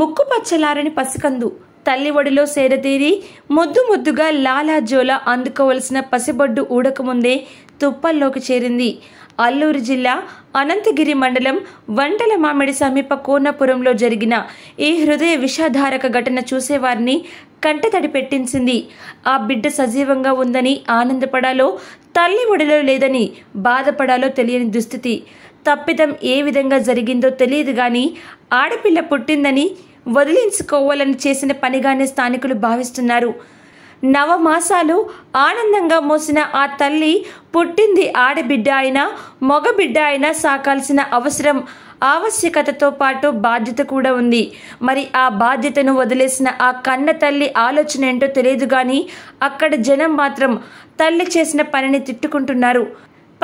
ముక్కు పచ్చలారని పసికందు తల్లి ఒడిలో సేరతీరి ముద్దు ముద్దుగా లాలాజోలా అందుకోవలసిన పసిబొడ్డు ఊడకముందే తుప్పల్లోకి చేరింది అల్లూరు జిల్లా అనంతగిరి మండలం వంటల మామిడి సమీప కోనపురంలో జరిగిన ఈ హృదయ విషాధారక ఘటన చూసేవారిని కంటతడి పెట్టించింది ఆ బిడ్డ సజీవంగా ఉందని ఆనందపడాలో తల్లి ఒడిలో లేదని బాధపడాలో తెలియని దుస్థితి తప్పిదం ఏ విధంగా జరిగిందో తెలియదు కానీ ఆడపిల్ల పుట్టిందని వదిలించుకోవాలని చేసిన పనిగానే స్థానికులు భావిస్తున్నారు నవమాసాలు ఆనందంగా మోసిన ఆ తల్లి పుట్టింది ఆడబిడ్డ అయినా మగబిడ్డ అయినా సాకాల్సిన అవసరం ఆవశ్యకతతో పాటు బాధ్యత కూడా ఉంది మరి ఆ బాధ్యతను వదిలేసిన ఆ కన్న తల్లి ఆలోచన ఏంటో తెలియదు కానీ అక్కడ జనం మాత్రం తల్లి చేసిన పనిని తిట్టుకుంటున్నారు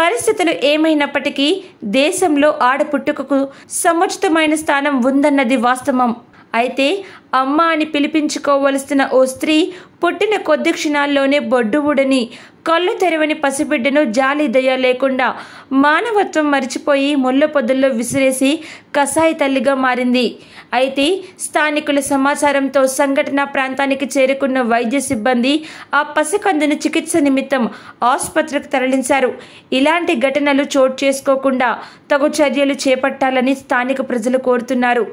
పరిస్థితులు ఏమైనప్పటికీ దేశంలో ఆడపుట్టుకకు సముచితమైన స్థానం ఉందన్నది వాస్తవం అయితే అమ్మ అని పిలిపించుకోవలసిన ఓ స్త్రీ పుట్టిన కొద్ది క్షణాల్లోనే బొడ్డువుడని కళ్ళు తెరవని పసిబిడ్డను జాలి దయ లేకుండా మానవత్వం మరిచిపోయి ముళ్ళ పొద్దుల్లో విసిరేసి కసాయి తల్లిగా మారింది అయితే స్థానికుల సమాచారంతో సంఘటన ప్రాంతానికి చేరుకున్న వైద్య సిబ్బంది ఆ పసికందును చికిత్స నిమిత్తం ఆసుపత్రికి తరలించారు ఇలాంటి ఘటనలు చోటు చేసుకోకుండా తగు చర్యలు చేపట్టాలని స్థానిక ప్రజలు కోరుతున్నారు